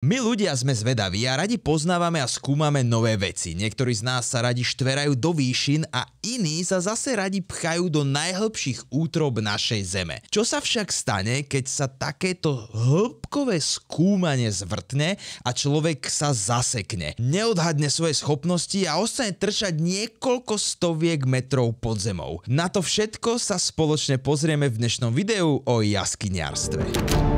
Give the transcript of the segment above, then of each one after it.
My ľudia sme zvedaví a radi poznávame a skúmame nové veci. Niektorí z nás sa radi štverajú do výšin a iní sa zase radi pchajú do najhlbších útrob našej zeme. Čo sa však stane, keď sa takéto hĺbkové skúmanie zvrtne a človek sa zasekne, neodhadne svoje schopnosti a ostane tršať niekoľko stoviek metrov pod zemou. Na to všetko sa spoločne pozrieme v dnešnom videu o jaskyniarstve.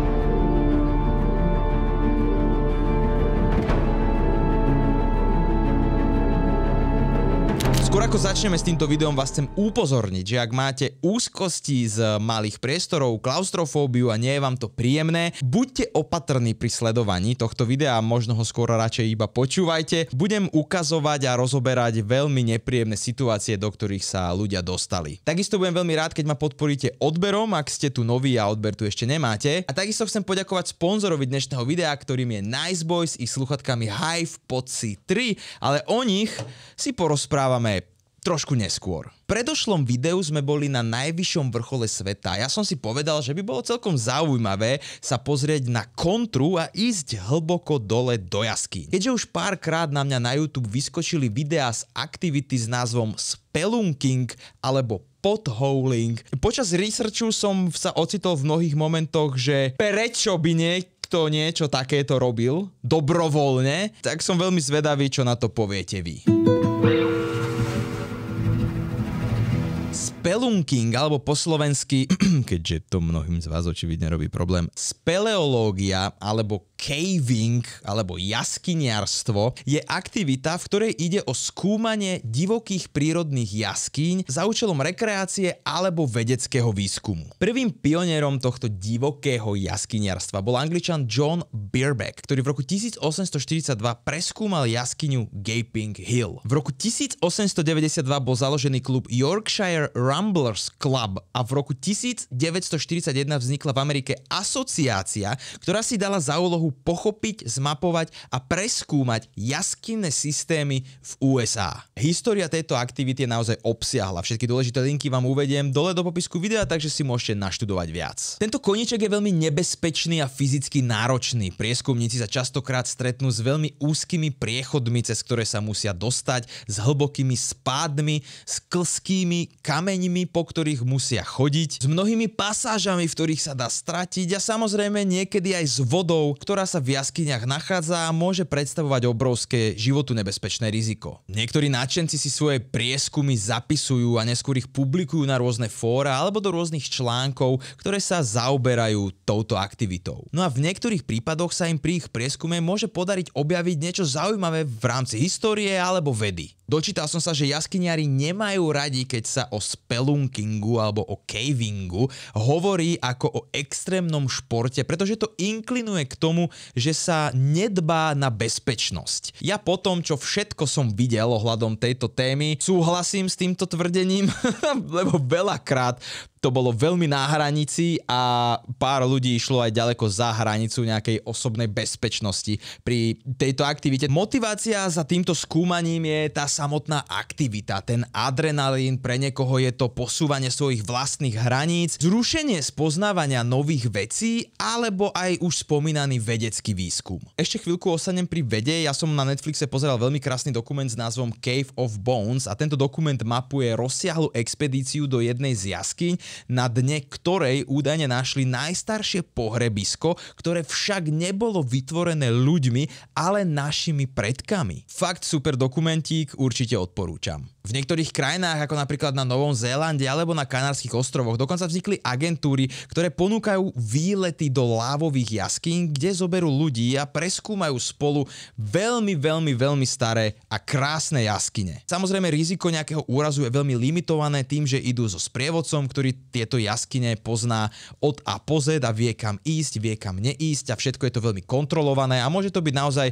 Skôr ako začneme s týmto videom, vás chcem upozorniť, že ak máte úzkosti z malých priestorov, klaustrofóbiu a nie je vám to príjemné, buďte opatrní pri sledovaní tohto videa, možno ho skôr radšej iba počúvajte. Budem ukazovať a rozoberať veľmi nepríjemné situácie, do ktorých sa ľudia dostali. Takisto budem veľmi rád, keď ma podporíte odberom, ak ste tu noví a odber tu ešte nemáte. A takisto chcem poďakovať sponzorovi dnešného videa, ktorým je Nice Boys i sluchatkami Hive Pod C3, ale o nich si porozprávame trošku neskôr. V predošlom videu sme boli na najvyššom vrchole sveta. Ja som si povedal, že by bolo celkom zaujímavé sa pozrieť na kontru a ísť hlboko dole do jasky. Keďže už párkrát na mňa na YouTube vyskočili videá z aktivity s názvom spelunking alebo potholing. Počas researchu som sa ocitol v mnohých momentoch, že prečo by nie niekto niečo takéto robil dobrovoľne, tak som veľmi zvedavý, čo na to poviete vy spelunking, alebo po slovensky, keďže to mnohým z vás očividne robí problém, speleológia alebo caving alebo jaskyniarstvo je aktivita, v ktorej ide o skúmanie divokých prírodných jaskýň za účelom rekreácie alebo vedeckého výskumu. Prvým pionierom tohto divokého jaskyniarstva bol angličan John Birbeck, ktorý v roku 1842 preskúmal jaskyňu Gaping Hill. V roku 1892 bol založený klub Yorkshire Ramblers Club a v roku 1941 vznikla v Amerike asociácia, ktorá si dala za úlohu pochopiť, zmapovať a preskúmať jaskinné systémy v USA. História tejto aktivity je naozaj obsiahla. Všetky dôležité linky vám uvediem dole do popisku videa, takže si môžete naštudovať viac. Tento koniček je veľmi nebezpečný a fyzicky náročný. Prieskumníci sa častokrát stretnú s veľmi úzkými priechodmi, cez ktoré sa musia dostať, s hlbokými spádmi, s klskými kameňmi, po ktorých musia chodiť, s mnohými pasážami, v ktorých sa dá stratiť a samozrejme niekedy aj s vodou, ktorá ktorá sa v jaskyniach nachádza a môže predstavovať obrovské životu nebezpečné riziko. Niektorí nadšenci si svoje prieskumy zapisujú a neskôr ich publikujú na rôzne fóra alebo do rôznych článkov, ktoré sa zaoberajú touto aktivitou. No a v niektorých prípadoch sa im pri ich prieskume môže podariť objaviť niečo zaujímavé v rámci histórie alebo vedy. Dočítal som sa, že jaskyniari nemajú radi, keď sa o spelunkingu alebo o cavingu hovorí ako o extrémnom športe, pretože to inklinuje k tomu, že sa nedbá na bezpečnosť. Ja po tom, čo všetko som videl ohľadom tejto témy, súhlasím s týmto tvrdením, lebo veľakrát to bolo veľmi na hranici a pár ľudí išlo aj ďaleko za hranicu nejakej osobnej bezpečnosti pri tejto aktivite. Motivácia za týmto skúmaním je tá samotná aktivita, ten adrenalín, pre niekoho je to posúvanie svojich vlastných hraníc, zrušenie spoznávania nových vecí alebo aj už spomínaný vedecký výskum. Ešte chvíľku ostanem pri vede, ja som na Netflixe pozeral veľmi krásny dokument s názvom Cave of Bones a tento dokument mapuje rozsiahlu expedíciu do jednej z jaskyň, na dne ktorej údajne našli najstaršie pohrebisko, ktoré však nebolo vytvorené ľuďmi, ale našimi predkami. Fakt super dokumentík, určite odporúčam v niektorých krajinách, ako napríklad na Novom Zélande alebo na Kanárskych ostrovoch, dokonca vznikli agentúry, ktoré ponúkajú výlety do lávových jaskín, kde zoberú ľudí a preskúmajú spolu veľmi, veľmi, veľmi staré a krásne jaskyne. Samozrejme, riziko nejakého úrazu je veľmi limitované tým, že idú so sprievodcom, ktorý tieto jaskyne pozná od a po Z a vie kam ísť, vie kam neísť a všetko je to veľmi kontrolované a môže to byť naozaj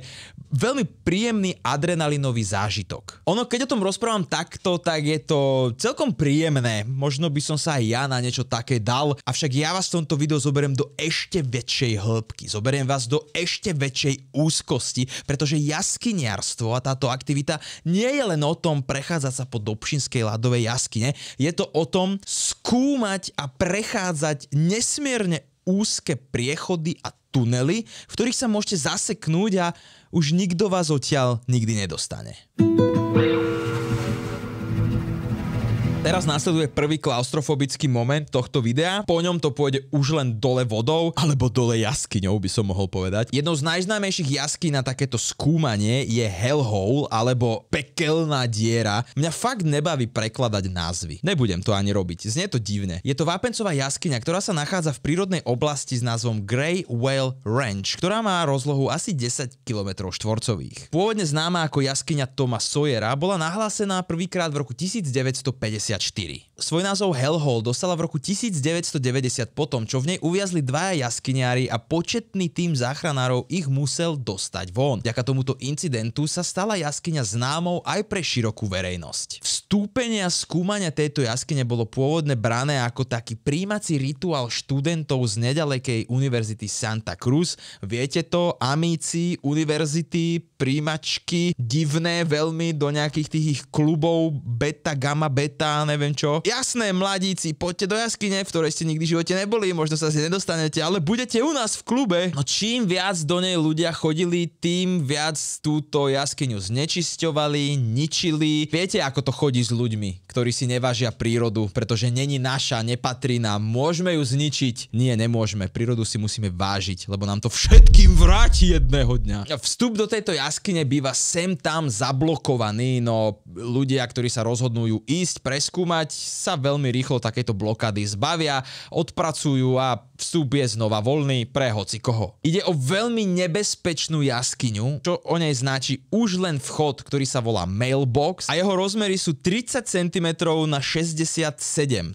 veľmi príjemný adrenalinový zážitok. Ono, keď o tom rozprávam tak, takto, tak je to celkom príjemné. Možno by som sa aj ja na niečo také dal, avšak ja vás v tomto videu zoberiem do ešte väčšej hĺbky. Zoberiem vás do ešte väčšej úzkosti, pretože jaskyniarstvo a táto aktivita nie je len o tom prechádzať sa po Dobšinskej ľadovej jaskyne, je to o tom skúmať a prechádzať nesmierne úzke priechody a tunely, v ktorých sa môžete zaseknúť a už nikto vás odtiaľ nikdy nedostane. Teraz následuje prvý klaustrofobický moment tohto videa, po ňom to pôjde už len dole vodou, alebo dole jaskyňou by som mohol povedať. Jednou z najznámejších jaskí na takéto skúmanie je Hellhole, alebo pekelná diera. Mňa fakt nebaví prekladať názvy. Nebudem to ani robiť, znie to divne. Je to vápencová jaskyňa, ktorá sa nachádza v prírodnej oblasti s názvom Grey Whale Ranch, ktorá má rozlohu asi 10 km štvorcových. Pôvodne známa ako jaskyňa Toma Sawyera bola nahlásená prvýkrát v roku 1950 1984. Svoj názov Hellhole dostala v roku 1990 po tom, čo v nej uviazli dvaja jaskyniári a početný tým záchranárov ich musel dostať von. Ďaka tomuto incidentu sa stala jaskyňa známou aj pre širokú verejnosť. Vstúpenie a skúmania tejto jaskyne bolo pôvodne brané ako taký príjmací rituál študentov z nedalekej univerzity Santa Cruz. Viete to, amíci, univerzity, príjmačky, divné veľmi do nejakých tých ich klubov beta, gamma, beta, neviem čo. Jasné, mladíci, poďte do jaskyne, v ktorej ste nikdy v živote neboli, možno sa si nedostanete, ale budete u nás v klube. No čím viac do nej ľudia chodili, tým viac túto jaskyňu znečisťovali, ničili. Viete, ako to chodí s ľuďmi, ktorí si nevážia prírodu, pretože není naša, nepatrí nám. Môžeme ju zničiť? Nie, nemôžeme. Prírodu si musíme vážiť, lebo nám to všetkým vráti jedného dňa. Vstup do tejto jaskyne býva sem tam zablokovaný, no ľudia, ktorí sa rozhodnú ísť, pres skúmať, sa veľmi rýchlo takéto blokady zbavia, odpracujú a vstup je znova voľný pre hoci koho. Ide o veľmi nebezpečnú jaskyňu, čo o nej značí už len vchod, ktorý sa volá mailbox a jeho rozmery sú 30 cm na 67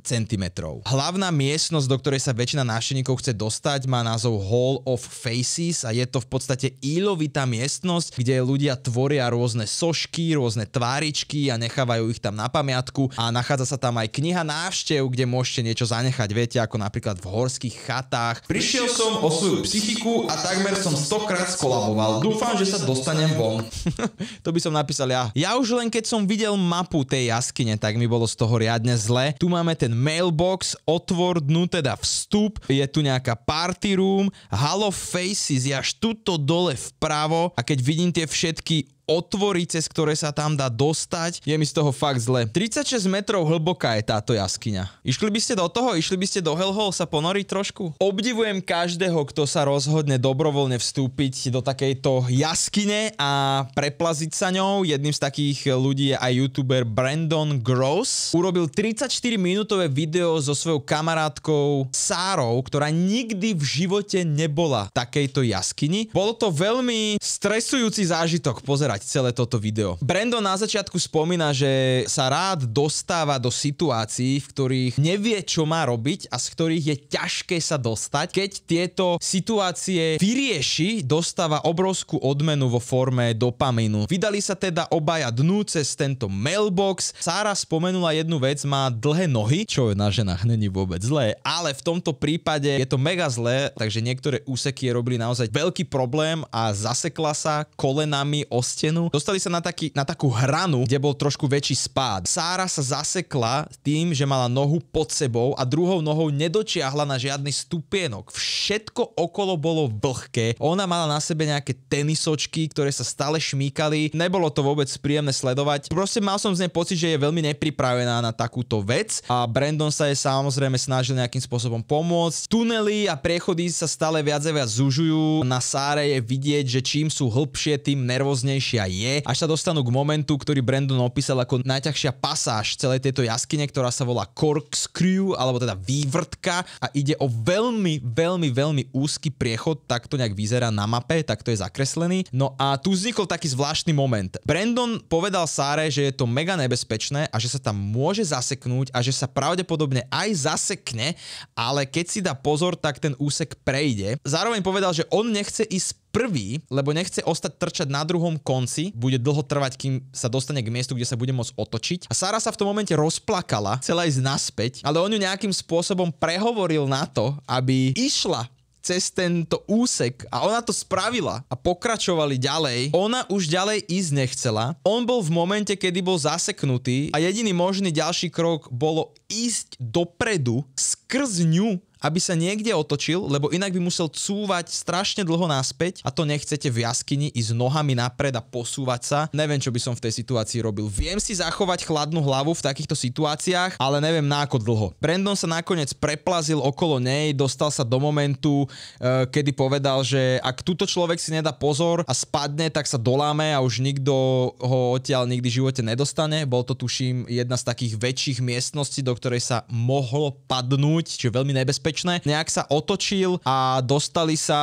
cm. Hlavná miestnosť, do ktorej sa väčšina návštevníkov chce dostať, má názov Hall of Faces a je to v podstate ílovitá miestnosť, kde ľudia tvoria rôzne sošky, rôzne tváričky a nechávajú ich tam na pamiatku a na Nachádza sa tam aj kniha návštev, kde môžete niečo zanechať, viete, ako napríklad v horských chatách. Prišiel som o svoju psychiku a takmer som stokrát skolaboval. Dúfam, že sa dostanem von. to by som napísal ja. Ja už len keď som videl mapu tej jaskyne, tak mi bolo z toho riadne zle. Tu máme ten mailbox, otvor dnu, teda vstup, je tu nejaká party room, Halo Faces je až tuto dole vpravo a keď vidím tie všetky otvory, cez ktoré sa tam dá dostať. Je mi z toho fakt zle. 36 metrov hlboká je táto jaskyňa. Išli by ste do toho? Išli by ste do Hellhole sa ponoriť trošku? Obdivujem každého, kto sa rozhodne dobrovoľne vstúpiť do takejto jaskyne a preplaziť sa ňou. Jedným z takých ľudí je aj youtuber Brandon Gross. Urobil 34 minútové video so svojou kamarátkou Sárou, ktorá nikdy v živote nebola v takejto jaskyni. Bolo to veľmi stresujúci zážitok pozerať prežívať celé toto video. Brandon na začiatku spomína, že sa rád dostáva do situácií, v ktorých nevie, čo má robiť a z ktorých je ťažké sa dostať. Keď tieto situácie vyrieši, dostáva obrovskú odmenu vo forme dopaminu. Vydali sa teda obaja dnu cez tento mailbox. Sára spomenula jednu vec, má dlhé nohy, čo je na ženách není vôbec zlé, ale v tomto prípade je to mega zlé, takže niektoré úseky robili naozaj veľký problém a zasekla sa kolenami o stenu. Dostali sa na, taký, na takú hranu, kde bol trošku väčší spád. Sára sa zasekla tým, že mala nohu pod sebou a druhou nohou nedočiahla na žiadny stupienok. Všetko okolo bolo vlhké. Ona mala na sebe nejaké tenisočky, ktoré sa stále šmíkali. Nebolo to vôbec príjemné sledovať. Proste mal som z nej pocit, že je veľmi nepripravená na takúto vec a Brandon sa jej samozrejme snažil nejakým spôsobom pomôcť. Tunely a priechody sa stále viac a viac zužujú. Na Sáre je vidieť, že čím sú hlbšie, tým nervóznejšie najťažšia je, až sa dostanú k momentu, ktorý Brandon opísal ako najťažšia pasáž celej tejto jaskyne, ktorá sa volá corkscrew, alebo teda vývrtka a ide o veľmi, veľmi, veľmi úzky priechod, tak to nejak vyzerá na mape, tak to je zakreslený. No a tu vznikol taký zvláštny moment. Brandon povedal Sáre, že je to mega nebezpečné a že sa tam môže zaseknúť a že sa pravdepodobne aj zasekne, ale keď si dá pozor, tak ten úsek prejde. Zároveň povedal, že on nechce ísť prvý, lebo nechce ostať trčať na druhom konci, bude dlho trvať, kým sa dostane k miestu, kde sa bude môcť otočiť. A Sara sa v tom momente rozplakala, chcela ísť naspäť, ale on ju nejakým spôsobom prehovoril na to, aby išla cez tento úsek a ona to spravila a pokračovali ďalej, ona už ďalej ísť nechcela. On bol v momente, kedy bol zaseknutý a jediný možný ďalší krok bolo ísť dopredu skrz ňu aby sa niekde otočil, lebo inak by musel cúvať strašne dlho naspäť a to nechcete v jaskyni ísť nohami napred a posúvať sa. Neviem, čo by som v tej situácii robil. Viem si zachovať chladnú hlavu v takýchto situáciách, ale neviem na ako dlho. Brandon sa nakoniec preplazil okolo nej, dostal sa do momentu, eh, kedy povedal, že ak túto človek si nedá pozor a spadne, tak sa doláme a už nikto ho odtiaľ nikdy v živote nedostane. Bol to tuším jedna z takých väčších miestností, do ktorej sa mohlo padnúť, čiže veľmi nebezpečné nebezpečné. Nejak sa otočil a dostali sa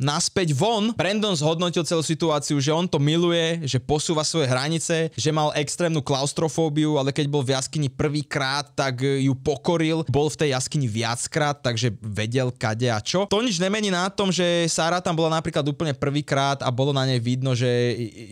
naspäť von. Brandon zhodnotil celú situáciu, že on to miluje, že posúva svoje hranice, že mal extrémnu klaustrofóbiu, ale keď bol v jaskyni prvýkrát, tak ju pokoril. Bol v tej jaskyni viackrát, takže vedel kade a čo. To nič nemení na tom, že Sara tam bola napríklad úplne prvýkrát a bolo na nej vidno, že,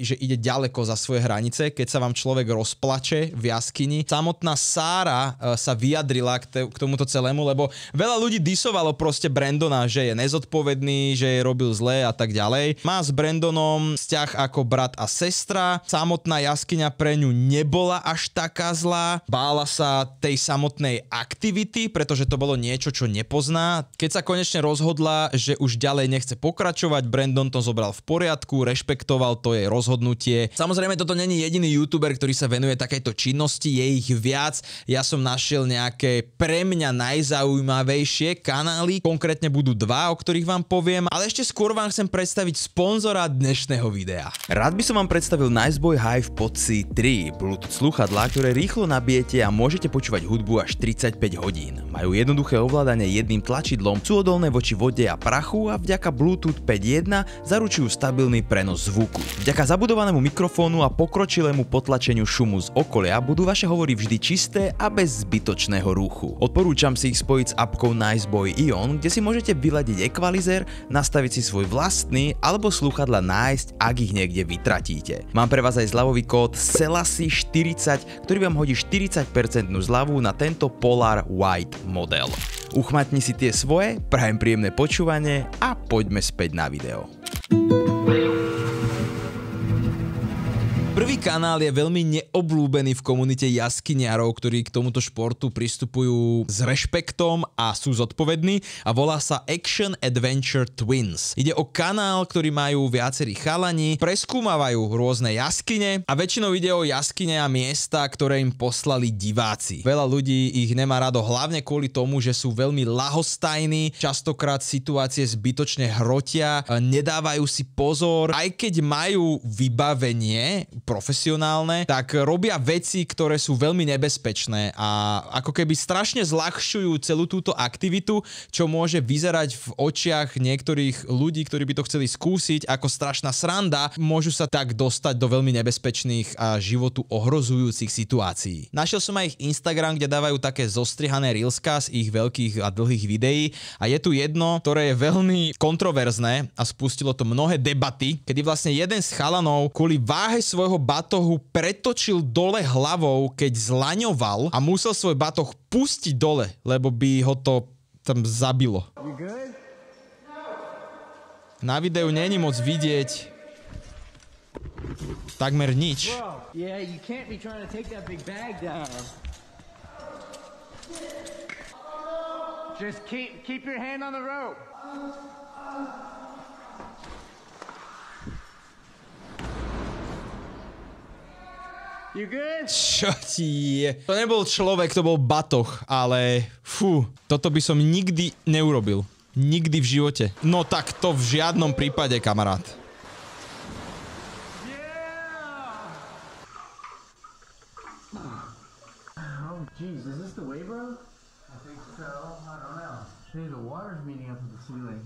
že ide ďaleko za svoje hranice, keď sa vám človek rozplače v jaskyni. Samotná Sára e, sa vyjadrila k tomuto celému, lebo veľa ľudí disovalo proste Brandona, že je nezodpovedný, že je robil zle a tak ďalej. Má s Brandonom vzťah ako brat a sestra. Samotná jaskyňa pre ňu nebola až taká zlá. Bála sa tej samotnej aktivity, pretože to bolo niečo, čo nepozná. Keď sa konečne rozhodla, že už ďalej nechce pokračovať, Brandon to zobral v poriadku, rešpektoval to jej rozhodnutie. Samozrejme, toto není jediný youtuber, ktorý sa venuje takejto činnosti, je ich viac. Ja som našiel nejaké pre mňa najzaujímavejšie najbližšie kanály, konkrétne budú dva, o ktorých vám poviem, ale ešte skôr vám chcem predstaviť sponzora dnešného videa. Rád by som vám predstavil Niceboy Hive Pod C3, Bluetooth sluchadlá, ktoré rýchlo nabijete a môžete počúvať hudbu až 35 hodín. Majú jednoduché ovládanie jedným tlačidlom, sú odolné voči vode a prachu a vďaka Bluetooth 5.1 zaručujú stabilný prenos zvuku. Vďaka zabudovanému mikrofónu a pokročilému potlačeniu šumu z okolia budú vaše hovory vždy čisté a bez zbytočného ruchu. Odporúčam si ich spojiť s apkou Nice Boy Ion, kde si môžete vyladiť equalizer, nastaviť si svoj vlastný alebo slúchadla nájsť, ak ich niekde vytratíte. Mám pre vás aj zľavový kód selasy 40 ktorý vám hodí 40% zľavu na tento Polar White model. Uchmatni si tie svoje, prajem príjemné počúvanie a poďme späť na video. Prvý kanál je veľmi neobľúbený v komunite jaskyniarov, ktorí k tomuto športu pristupujú s rešpektom a sú zodpovední a volá sa Action Adventure Twins. Ide o kanál, ktorý majú viacerí chalani, preskúmavajú rôzne jaskyne a väčšinou ide o jaskyne a miesta, ktoré im poslali diváci. Veľa ľudí ich nemá rado hlavne kvôli tomu, že sú veľmi lahostajní, častokrát situácie zbytočne hrotia, nedávajú si pozor, aj keď majú vybavenie, profesionálne, tak robia veci, ktoré sú veľmi nebezpečné a ako keby strašne zľahšujú celú túto aktivitu, čo môže vyzerať v očiach niektorých ľudí, ktorí by to chceli skúsiť ako strašná sranda, môžu sa tak dostať do veľmi nebezpečných a životu ohrozujúcich situácií. Našiel som aj ich Instagram, kde dávajú také zostrihané reelska z ich veľkých a dlhých videí a je tu jedno, ktoré je veľmi kontroverzné a spustilo to mnohé debaty, kedy vlastne jeden z chalanov kvôli váhe svojho svojho batohu pretočil dole hlavou, keď zlaňoval a musel svoj batoh pustiť dole, lebo by ho to tam zabilo. Na videu není moc vidieť takmer nič. Just keep, keep your hand on the rope. You good? Čo ti je? To nebol človek, to bol batoch, ale fú, toto by som nikdy neurobil. Nikdy v živote. No tak to v žiadnom prípade, kamarát.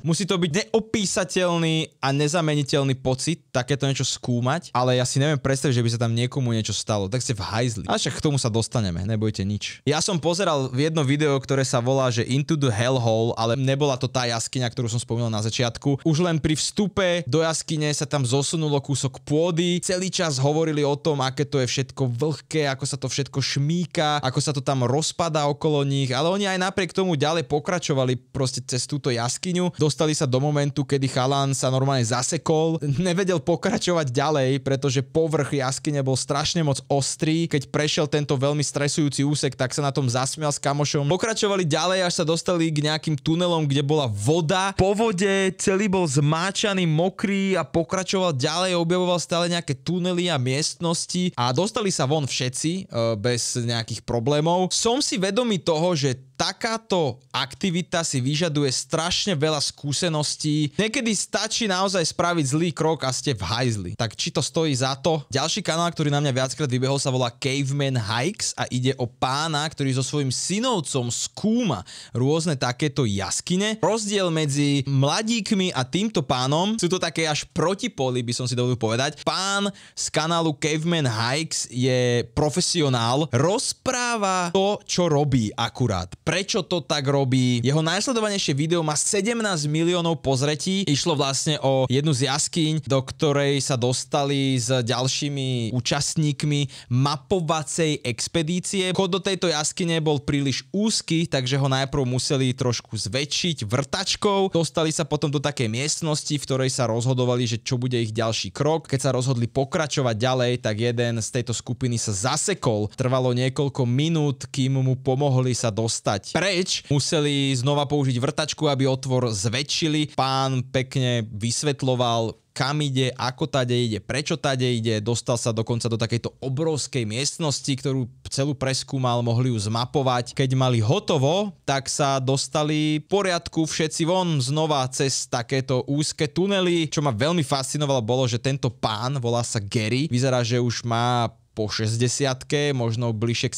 Musí to byť neopísateľný a nezameniteľný pocit, takéto niečo skúmať, ale ja si neviem predstaviť, že by sa tam niekomu niečo stalo. Tak ste v hajzli. A však k tomu sa dostaneme, nebojte nič. Ja som pozeral v jedno video, ktoré sa volá, že Into the hell Hole, ale nebola to tá jaskyňa, ktorú som spomínal na začiatku. Už len pri vstupe do jaskyne sa tam zosunulo kúsok pôdy. Celý čas hovorili o tom, aké to je všetko vlhké, ako sa to všetko šmíka, ako sa to tam rozpadá okolo nich, ale oni aj napriek tomu ďalej pokračovali proste cez túto jaskyňu dostali sa do momentu, kedy chalán sa normálne zasekol, nevedel pokračovať ďalej, pretože povrch jaskyne bol strašne moc ostrý. Keď prešiel tento veľmi stresujúci úsek, tak sa na tom zasmial s kamošom. Pokračovali ďalej, až sa dostali k nejakým tunelom, kde bola voda. Po vode celý bol zmáčaný, mokrý a pokračoval ďalej, objavoval stále nejaké tunely a miestnosti a dostali sa von všetci eh, bez nejakých problémov. Som si vedomý toho, že takáto aktivita si vyžaduje strašne veľa skúseností. Niekedy stačí naozaj spraviť zlý krok a ste v hajzli. Tak či to stojí za to? Ďalší kanál, ktorý na mňa viackrát vybehol, sa volá Caveman Hikes a ide o pána, ktorý so svojím synovcom skúma rôzne takéto jaskyne. Rozdiel medzi mladíkmi a týmto pánom sú to také až protipoly by som si dovolil povedať. Pán z kanálu Caveman Hikes je profesionál, rozpráva to, čo robí akurát prečo to tak robí. Jeho najsledovanejšie video má 17 miliónov pozretí. Išlo vlastne o jednu z jaskyň, do ktorej sa dostali s ďalšími účastníkmi mapovacej expedície. Chod do tejto jaskyne bol príliš úzky, takže ho najprv museli trošku zväčšiť vrtačkou. Dostali sa potom do takej miestnosti, v ktorej sa rozhodovali, že čo bude ich ďalší krok. Keď sa rozhodli pokračovať ďalej, tak jeden z tejto skupiny sa zasekol. Trvalo niekoľko minút, kým mu pomohli sa dostať dostať preč, museli znova použiť vrtačku, aby otvor zväčšili. Pán pekne vysvetloval, kam ide, ako tade ide, prečo tade ide. Dostal sa dokonca do takejto obrovskej miestnosti, ktorú celú preskúmal, mohli ju zmapovať. Keď mali hotovo, tak sa dostali poriadku všetci von znova cez takéto úzke tunely. Čo ma veľmi fascinovalo bolo, že tento pán, volá sa Gary, vyzerá, že už má po 60 možno bližšie k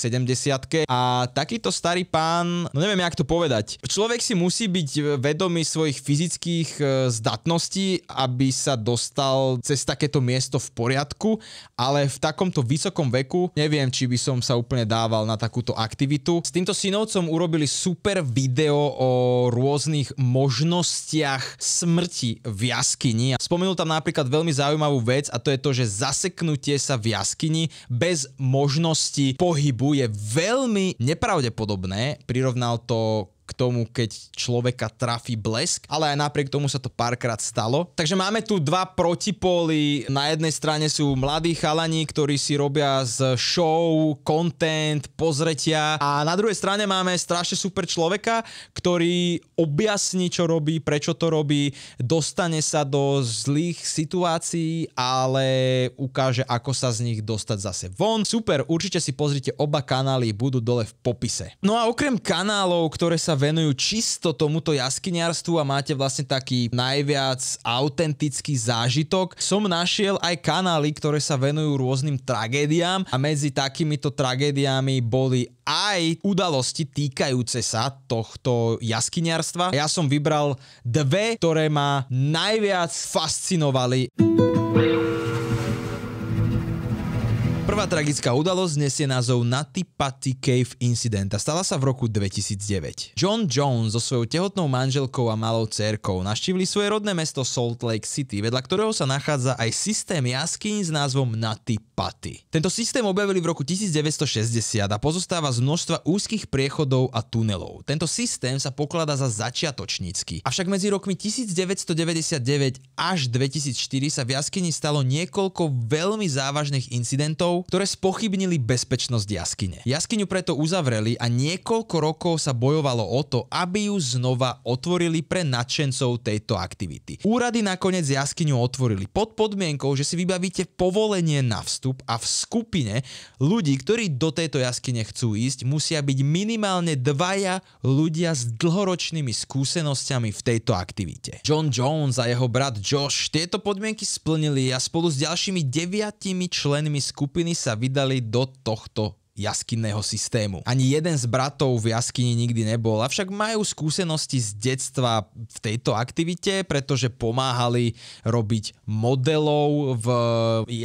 70 A takýto starý pán, no neviem, jak to povedať. Človek si musí byť vedomý svojich fyzických e, zdatností, aby sa dostal cez takéto miesto v poriadku, ale v takomto vysokom veku neviem, či by som sa úplne dával na takúto aktivitu. S týmto synovcom urobili super video o rôznych možnostiach smrti v jaskyni. Spomenul tam napríklad veľmi zaujímavú vec a to je to, že zaseknutie sa v jaskyni bez možnosti pohybu je veľmi nepravdepodobné. Prirovnal to k tomu, keď človeka trafí blesk, ale aj napriek tomu sa to párkrát stalo. Takže máme tu dva protipóly. Na jednej strane sú mladí chalani, ktorí si robia z show, content, pozretia a na druhej strane máme strašne super človeka, ktorý objasní, čo robí, prečo to robí, dostane sa do zlých situácií, ale ukáže, ako sa z nich dostať zase von. Super, určite si pozrite oba kanály, budú dole v popise. No a okrem kanálov, ktoré sa venujú čisto tomuto jaskyniarstvu a máte vlastne taký najviac autentický zážitok. Som našiel aj kanály, ktoré sa venujú rôznym tragédiám a medzi takýmito tragédiami boli aj udalosti týkajúce sa tohto jaskyniarstva. Ja som vybral dve, ktoré ma najviac fascinovali. Prvá tragická udalosť nesie názov Natty Patty Cave Incident a stala sa v roku 2009. John Jones so svojou tehotnou manželkou a malou cerkou naštívili svoje rodné mesto Salt Lake City, vedľa ktorého sa nachádza aj systém jaskyň s názvom Natty Patty. Tento systém objavili v roku 1960 a pozostáva z množstva úzkých priechodov a tunelov. Tento systém sa pokladá za začiatočnícky, avšak medzi rokmi 1999 až 2004 sa v jaskyni stalo niekoľko veľmi závažných incidentov, ktoré spochybnili bezpečnosť jaskyne. Jaskyňu preto uzavreli a niekoľko rokov sa bojovalo o to, aby ju znova otvorili pre nadšencov tejto aktivity. Úrady nakoniec jaskyňu otvorili pod podmienkou, že si vybavíte povolenie na vstup a v skupine ľudí, ktorí do tejto jaskyne chcú ísť, musia byť minimálne dvaja ľudia s dlhoročnými skúsenosťami v tejto aktivite. John Jones a jeho brat Josh tieto podmienky splnili a spolu s ďalšími deviatimi členmi skupiny sa vydali do tohto jaskinného systému. Ani jeden z bratov v jaskyni nikdy nebol, avšak majú skúsenosti z detstva v tejto aktivite, pretože pomáhali robiť modelov v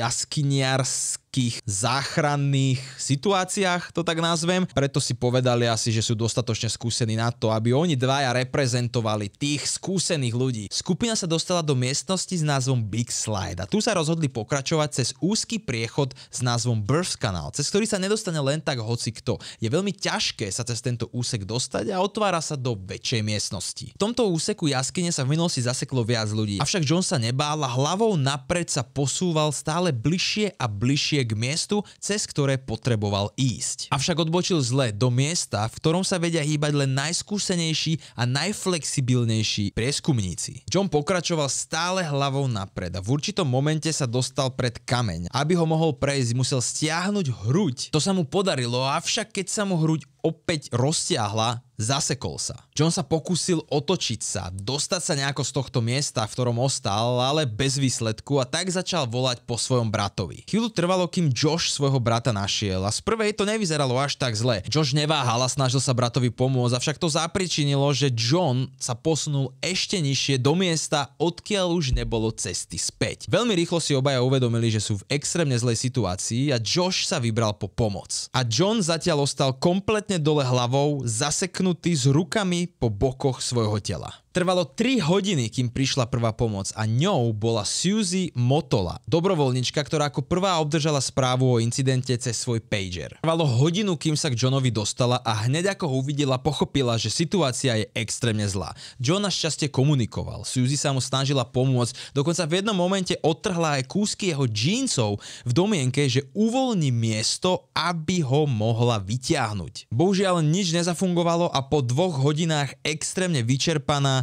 jaskiniarských všetkých záchranných situáciách, to tak nazvem. Preto si povedali asi, že sú dostatočne skúsení na to, aby oni dvaja reprezentovali tých skúsených ľudí. Skupina sa dostala do miestnosti s názvom Big Slide a tu sa rozhodli pokračovať cez úzky priechod s názvom Birth Canal, cez ktorý sa nedostane len tak hoci kto. Je veľmi ťažké sa cez tento úsek dostať a otvára sa do väčšej miestnosti. V tomto úseku jaskyne sa v minulosti zaseklo viac ľudí, avšak John sa nebála a hlavou napred sa posúval stále bližšie a bližšie k miestu, cez ktoré potreboval ísť. Avšak odbočil zle do miesta, v ktorom sa vedia hýbať len najskúsenejší a najflexibilnejší prieskumníci. John pokračoval stále hlavou napred a v určitom momente sa dostal pred kameň. Aby ho mohol prejsť, musel stiahnuť hruď. To sa mu podarilo, avšak keď sa mu hruď opäť roztiahla, zasekol sa. John sa pokúsil otočiť sa, dostať sa nejako z tohto miesta, v ktorom ostal, ale bez výsledku a tak začal volať po svojom bratovi. Chvíľu trvalo, kým Josh svojho brata našiel a z prvej to nevyzeralo až tak zle. Josh neváhal a snažil sa bratovi pomôcť, avšak to zapričinilo, že John sa posunul ešte nižšie do miesta, odkiaľ už nebolo cesty späť. Veľmi rýchlo si obaja uvedomili, že sú v extrémne zlej situácii a Josh sa vybral po pomoc. A John zatiaľ ostal kompletne Vlastne dole hlavou, zaseknutý s rukami po bokoch svojho tela. Trvalo 3 hodiny, kým prišla prvá pomoc a ňou bola Suzy Motola, dobrovoľnička, ktorá ako prvá obdržala správu o incidente cez svoj pager. Trvalo hodinu, kým sa k Johnovi dostala a hneď ako ho uvidela, pochopila, že situácia je extrémne zlá. John našťastie komunikoval, Suzy sa mu snažila pomôcť, dokonca v jednom momente odtrhla aj kúsky jeho džínsov v domienke, že uvoľní miesto, aby ho mohla vytiahnuť. Bohužiaľ nič nezafungovalo a po dvoch hodinách extrémne vyčerpaná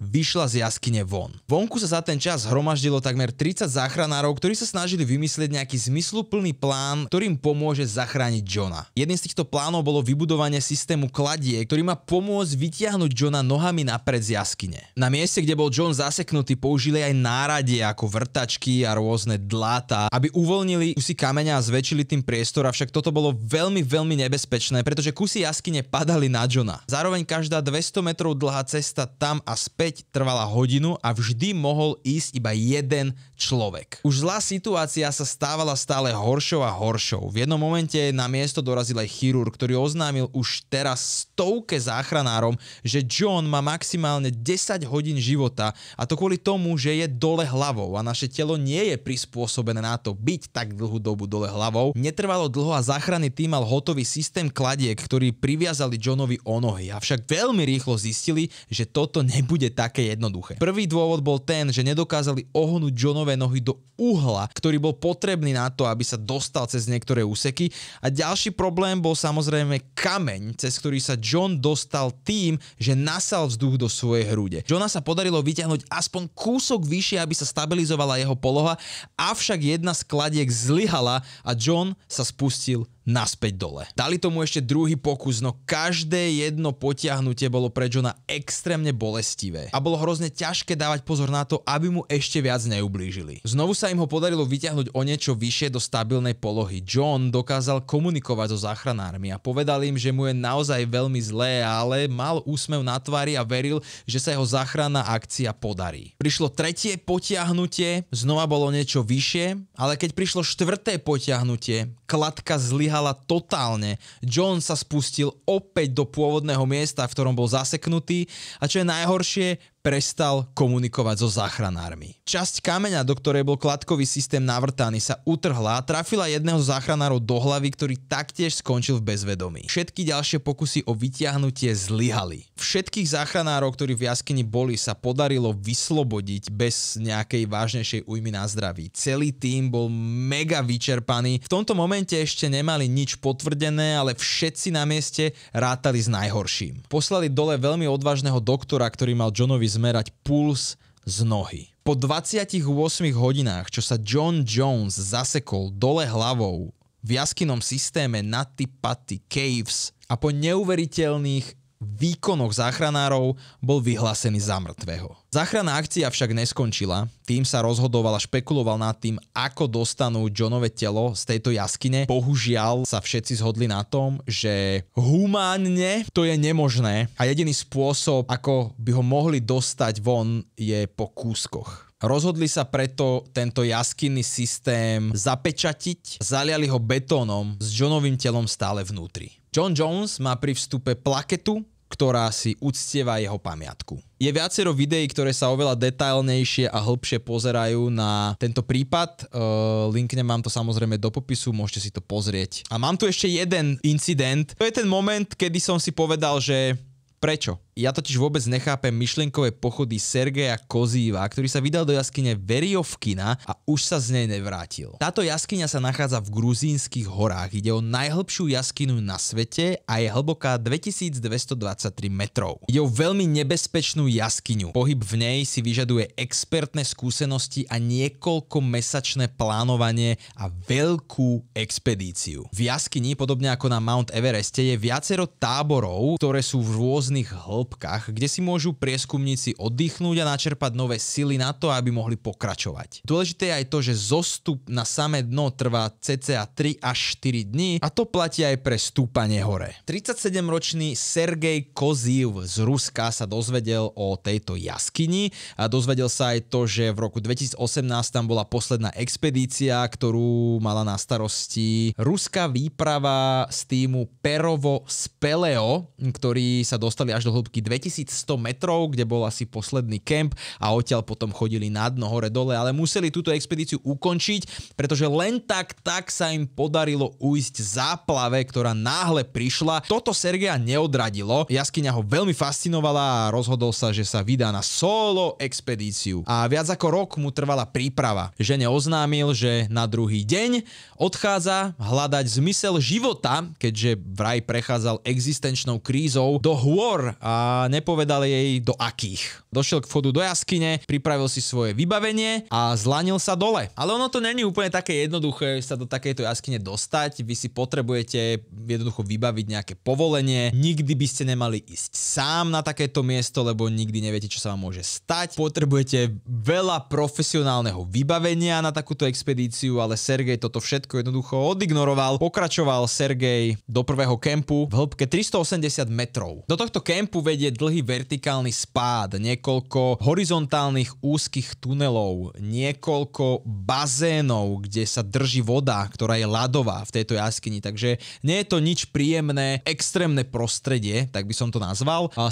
vyšla z jaskyne von. Vonku sa za ten čas hromaždilo takmer 30 záchranárov, ktorí sa snažili vymyslieť nejaký zmysluplný plán, ktorým pomôže zachrániť Johna. Jedným z týchto plánov bolo vybudovanie systému kladie, ktorý má pomôcť vytiahnuť Johna nohami napred z jaskyne. Na mieste, kde bol John zaseknutý, použili aj náradie ako vrtačky a rôzne dláta, aby uvoľnili kusy kameňa a zväčšili tým priestor, avšak toto bolo veľmi, veľmi nebezpečné, pretože kusy jaskyne padali na Johna. Zároveň každá 200 metrov dlhá cesta tam a späť trvala hodinu a vždy mohol ísť iba jeden človek. Už zlá situácia sa stávala stále horšou a horšou. V jednom momente na miesto dorazil aj chirurg, ktorý oznámil už teraz stovke záchranárom, že John má maximálne 10 hodín života a to kvôli tomu, že je dole hlavou a naše telo nie je prispôsobené na to byť tak dlhú dobu dole hlavou. Netrvalo dlho a záchranný tým mal hotový systém kladiek, ktorý priviazali Johnovi o nohy, avšak veľmi rýchlo zistili, že toto nebude také jednoduché. Prvý dôvod bol ten, že nedokázali ohnúť Johnovi Allenové nohy do uhla, ktorý bol potrebný na to, aby sa dostal cez niektoré úseky. A ďalší problém bol samozrejme kameň, cez ktorý sa John dostal tým, že nasal vzduch do svojej hrude. Johna sa podarilo vyťahnuť aspoň kúsok vyššie, aby sa stabilizovala jeho poloha, avšak jedna z kladiek zlyhala a John sa spustil naspäť dole. Dali tomu ešte druhý pokus, no každé jedno potiahnutie bolo pre Johna extrémne bolestivé a bolo hrozne ťažké dávať pozor na to, aby mu ešte viac neublížili. Znovu sa im ho podarilo vyťahnuť o niečo vyššie do stabilnej polohy. John dokázal komunikovať so záchranármi a povedal im, že mu je naozaj veľmi zlé, ale mal úsmev na tvári a veril, že sa jeho záchranná akcia podarí. Prišlo tretie potiahnutie, znova bolo niečo vyššie, ale keď prišlo štvrté potiahnutie, kladka zlyhala zlyhala totálne. John sa spustil opäť do pôvodného miesta, v ktorom bol zaseknutý a čo je najhoršie, prestal komunikovať so záchranármi. Časť kameňa, do ktorej bol kladkový systém navrtaný, sa utrhla a trafila jedného z záchranárov do hlavy, ktorý taktiež skončil v bezvedomí. Všetky ďalšie pokusy o vyťahnutie zlyhali. Všetkých záchranárov, ktorí v jaskyni boli, sa podarilo vyslobodiť bez nejakej vážnejšej újmy na zdraví. Celý tým bol mega vyčerpaný. V tomto momente ešte nemali nič potvrdené, ale všetci na mieste rátali s najhorším. Poslali dole veľmi odvážneho doktora, ktorý mal Johnovi zmerať puls z nohy. Po 28 hodinách, čo sa John Jones zasekol dole hlavou v jaskinom systéme Natty Patty Caves a po neuveriteľných výkonoch záchranárov bol vyhlásený za mŕtvého. Záchranná akcia však neskončila, tým sa rozhodoval a špekuloval nad tým, ako dostanú Johnove telo z tejto jaskyne. Bohužiaľ sa všetci zhodli na tom, že humánne to je nemožné a jediný spôsob, ako by ho mohli dostať von, je po kúskoch. Rozhodli sa preto tento jaskinný systém zapečatiť, zaliali ho betónom s Johnovým telom stále vnútri. John Jones má pri vstupe plaketu, ktorá si uctieva jeho pamiatku. Je viacero videí, ktoré sa oveľa detailnejšie a hĺbšie pozerajú na tento prípad. Uh, linkne mám to samozrejme do popisu, môžete si to pozrieť. A mám tu ešte jeden incident. To je ten moment, kedy som si povedal, že prečo? Ja totiž vôbec nechápem myšlienkové pochody Sergeja Kozíva, ktorý sa vydal do jaskyne Veriovkina a už sa z nej nevrátil. Táto jaskyňa sa nachádza v gruzínskych horách. Ide o najhlbšiu jaskynu na svete a je hlboká 2223 metrov. Ide o veľmi nebezpečnú jaskyňu. Pohyb v nej si vyžaduje expertné skúsenosti a niekoľko mesačné plánovanie a veľkú expedíciu. V jaskyni, podobne ako na Mount Evereste, je viacero táborov, ktoré sú v rôznych hĺbkach hĺbkach, kde si môžu prieskumníci oddychnúť a načerpať nové sily na to, aby mohli pokračovať. Dôležité je aj to, že zostup na samé dno trvá cca 3 až 4 dní a to platí aj pre stúpanie hore. 37-ročný Sergej Koziv z Ruska sa dozvedel o tejto jaskyni a dozvedel sa aj to, že v roku 2018 tam bola posledná expedícia, ktorú mala na starosti ruská výprava z týmu Perovo Speleo, ktorí sa dostali až do hĺbky výšky 2100 metrov, kde bol asi posledný kemp a odtiaľ potom chodili na dno, hore, dole, ale museli túto expedíciu ukončiť, pretože len tak, tak sa im podarilo ujsť záplave, ktorá náhle prišla. Toto Sergeja neodradilo, jaskyňa ho veľmi fascinovala a rozhodol sa, že sa vydá na solo expedíciu. A viac ako rok mu trvala príprava. Žene oznámil, že na druhý deň odchádza hľadať zmysel života, keďže vraj prechádzal existenčnou krízou do hôr a a nepovedal jej do akých došiel k vchodu do jaskyne, pripravil si svoje vybavenie a zlanil sa dole. Ale ono to není úplne také jednoduché sa do takejto jaskyne dostať. Vy si potrebujete jednoducho vybaviť nejaké povolenie. Nikdy by ste nemali ísť sám na takéto miesto, lebo nikdy neviete, čo sa vám môže stať. Potrebujete veľa profesionálneho vybavenia na takúto expedíciu, ale Sergej toto všetko jednoducho odignoroval. Pokračoval Sergej do prvého kempu v hĺbke 380 metrov. Do tohto kempu vedie dlhý vertikálny spád, niekoľko niekoľko horizontálnych úzkých tunelov, niekoľko bazénov, kde sa drží voda, ktorá je ľadová v tejto jaskyni. Takže nie je to nič príjemné, extrémne prostredie, tak by som to nazval. A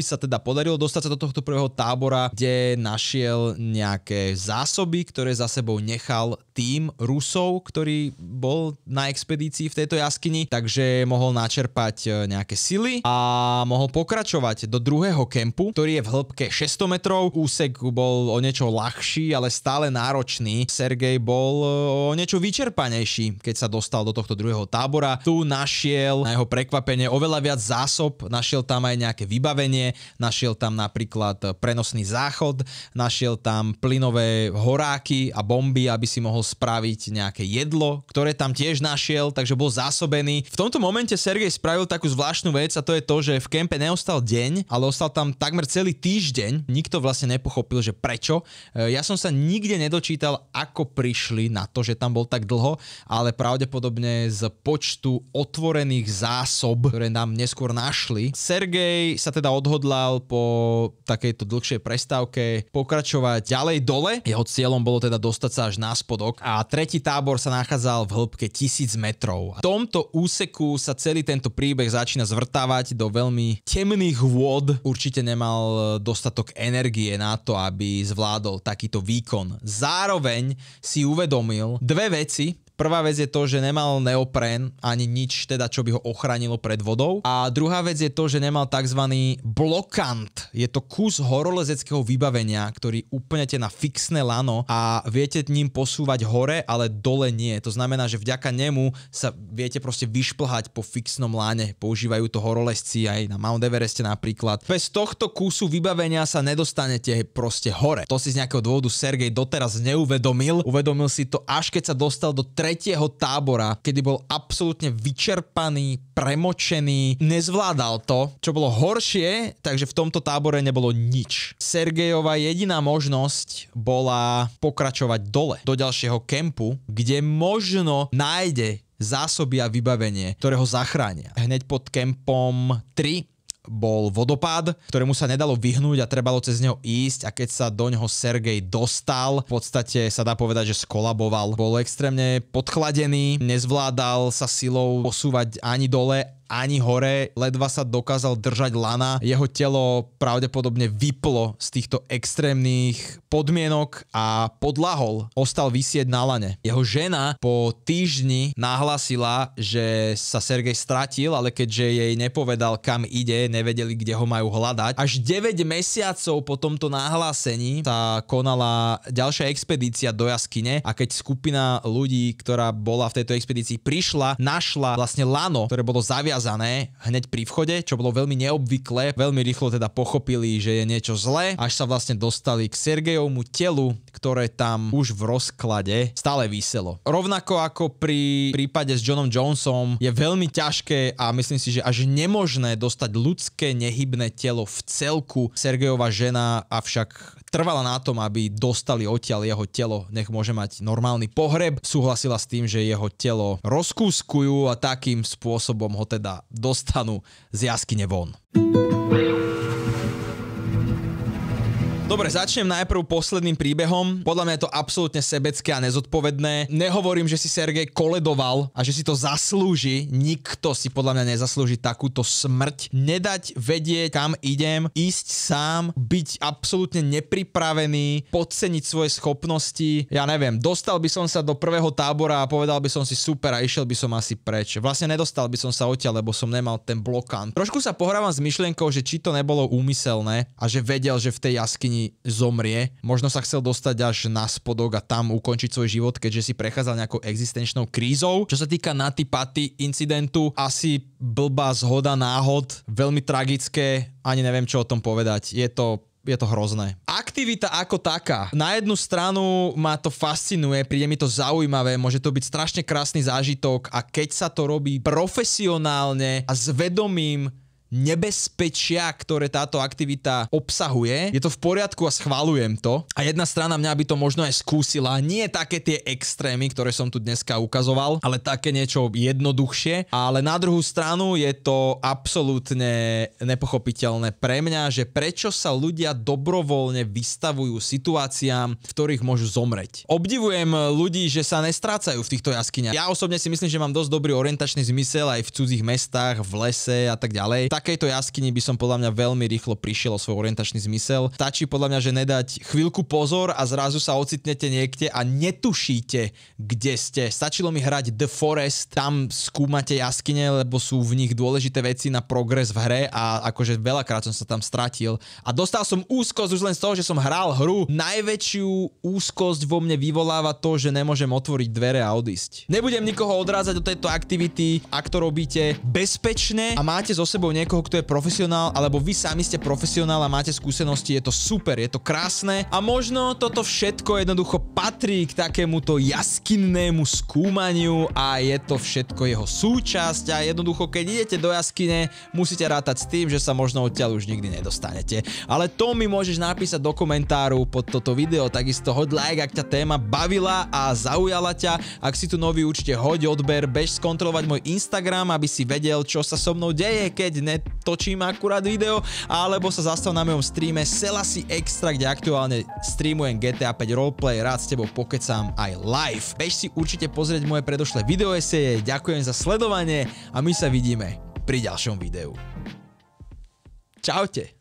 sa teda podarilo dostať sa do tohto prvého tábora, kde našiel nejaké zásoby, ktoré za sebou nechal tým Rusov, ktorý bol na expedícii v tejto jaskyni, takže mohol načerpať e, nejaké sily a mohol pokračovať do druhého kempu, ktorý je v hĺbke 600 metrov. Úsek bol o niečo ľahší, ale stále náročný. Sergej bol e, o niečo vyčerpanejší, keď sa dostal do tohto druhého tábora. Tu našiel na jeho prekvapenie oveľa viac zásob, našiel tam aj nejaké vybavenie, našiel tam napríklad e, prenosný záchod, našiel tam plynové horáky a bomby, aby si mohol spraviť nejaké jedlo, ktoré tam tiež našiel, takže bol zásobený. V tomto momente Sergej spravil takú zvláštnu vec a to je to, že v kempe neostal deň, ale ostal tam takmer celý týždeň. Nikto vlastne nepochopil, že prečo. E, ja som sa nikde nedočítal, ako prišli na to, že tam bol tak dlho, ale pravdepodobne z počtu otvorených zásob, ktoré nám neskôr našli. Sergej sa teda odhodlal po takejto dlhšej prestávke pokračovať ďalej dole. Jeho cieľom bolo teda dostať sa až na spodok úsek a tretí tábor sa nachádzal v hĺbke 1000 metrov. V tomto úseku sa celý tento príbeh začína zvrtávať do veľmi temných vôd. Určite nemal e, dostatok energie na to, aby zvládol takýto výkon. Zároveň si uvedomil dve veci, Prvá vec je to, že nemal neopren ani nič, teda čo by ho ochránilo pred vodou. A druhá vec je to, že nemal tzv. blokant. Je to kus horolezeckého vybavenia, ktorý upnete na fixné lano a viete ním posúvať hore, ale dole nie. To znamená, že vďaka nemu sa viete proste vyšplhať po fixnom láne. Používajú to horolezci aj na Mount Evereste napríklad. Bez tohto kusu vybavenia sa nedostanete proste hore. To si z nejakého dôvodu Sergej doteraz neuvedomil. Uvedomil si to až keď sa dostal do tre tretieho tábora, kedy bol absolútne vyčerpaný, premočený, nezvládal to, čo bolo horšie, takže v tomto tábore nebolo nič. Sergejova jediná možnosť bola pokračovať dole, do ďalšieho kempu, kde možno nájde zásoby a vybavenie, ktoré ho zachránia. Hneď pod kempom 3 bol vodopád, ktorému sa nedalo vyhnúť a trebalo cez neho ísť a keď sa do neho Sergej dostal, v podstate sa dá povedať, že skolaboval. Bol extrémne podchladený, nezvládal sa silou posúvať ani dole, ani hore, ledva sa dokázal držať lana. Jeho telo pravdepodobne vyplo z týchto extrémnych podmienok a podlahol, ostal vysieť na lane. Jeho žena po týždni nahlasila, že sa Sergej stratil, ale keďže jej nepovedal, kam ide, nevedeli, kde ho majú hľadať. Až 9 mesiacov po tomto nahlásení sa konala ďalšia expedícia do jaskyne a keď skupina ľudí, ktorá bola v tejto expedícii, prišla, našla vlastne lano, ktoré bolo zaviazané hneď pri vchode, čo bolo veľmi neobvyklé, veľmi rýchlo teda pochopili, že je niečo zlé, až sa vlastne dostali k Sergeju Krisejovmu telu, ktoré tam už v rozklade stále vyselo. Rovnako ako pri prípade s Johnom Jonesom je veľmi ťažké a myslím si, že až nemožné dostať ľudské nehybné telo v celku. Sergejova žena avšak trvala na tom, aby dostali odtiaľ jeho telo, nech môže mať normálny pohreb. Súhlasila s tým, že jeho telo rozkúskujú a takým spôsobom ho teda dostanú z jaskyne von. Dobre, začnem najprv posledným príbehom. Podľa mňa je to absolútne sebecké a nezodpovedné. Nehovorím, že si Sergej koledoval a že si to zaslúži. Nikto si podľa mňa nezaslúži takúto smrť. Nedať vedieť, kam idem, ísť sám, byť absolútne nepripravený, podceniť svoje schopnosti. Ja neviem, dostal by som sa do prvého tábora a povedal by som si super a išiel by som asi preč. Vlastne nedostal by som sa odtiaľ, lebo som nemal ten blokán. Trošku sa pohrávam s myšlienkou, že či to nebolo úmyselné a že vedel, že v tej jaskyni zomrie. Možno sa chcel dostať až na spodok a tam ukončiť svoj život, keďže si prechádzal nejakou existenčnou krízou. Čo sa týka Naty Paty incidentu, asi blbá zhoda náhod, veľmi tragické, ani neviem čo o tom povedať. Je to je to hrozné. Aktivita ako taká. Na jednu stranu ma to fascinuje, príde mi to zaujímavé, môže to byť strašne krásny zážitok a keď sa to robí profesionálne a s vedomím nebezpečia, ktoré táto aktivita obsahuje. Je to v poriadku a schválujem to. A jedna strana mňa by to možno aj skúsila. Nie také tie extrémy, ktoré som tu dneska ukazoval, ale také niečo jednoduchšie. Ale na druhú stranu je to absolútne nepochopiteľné pre mňa, že prečo sa ľudia dobrovoľne vystavujú situáciám, v ktorých môžu zomreť. Obdivujem ľudí, že sa nestrácajú v týchto jaskyniach. Ja osobne si myslím, že mám dosť dobrý orientačný zmysel aj v cudzích mestách, v lese a tak ďalej takejto jaskyni by som podľa mňa veľmi rýchlo prišiel o svoj orientačný zmysel. Stačí podľa mňa, že nedať chvíľku pozor a zrazu sa ocitnete niekde a netušíte, kde ste. Stačilo mi hrať The Forest, tam skúmate jaskyne, lebo sú v nich dôležité veci na progres v hre a akože veľakrát som sa tam stratil. A dostal som úzkosť už len z toho, že som hral hru. Najväčšiu úzkosť vo mne vyvoláva to, že nemôžem otvoriť dvere a odísť. Nebudem nikoho odrázať do tejto aktivity, ak to robíte bezpečne a máte so sebou niekoho niekoho, kto je profesionál, alebo vy sami ste profesionál a máte skúsenosti, je to super, je to krásne a možno toto všetko jednoducho patrí k takémuto jaskinnému skúmaniu a je to všetko jeho súčasť a jednoducho, keď idete do jaskyne, musíte rátať s tým, že sa možno odtiaľ už nikdy nedostanete. Ale to mi môžeš napísať do komentáru pod toto video, takisto hoď like, ak ťa téma bavila a zaujala ťa, ak si tu nový určite hoď odber, bež skontrolovať môj Instagram, aby si vedel, čo sa so mnou deje, keď ne momentálne točím akurát video, alebo sa zastav na mojom streame Selassie Extra, kde aktuálne streamujem GTA 5 roleplay, rád s tebou pokecám aj live. Bež si určite pozrieť moje predošlé videoeseje, ďakujem za sledovanie a my sa vidíme pri ďalšom videu. Čaute!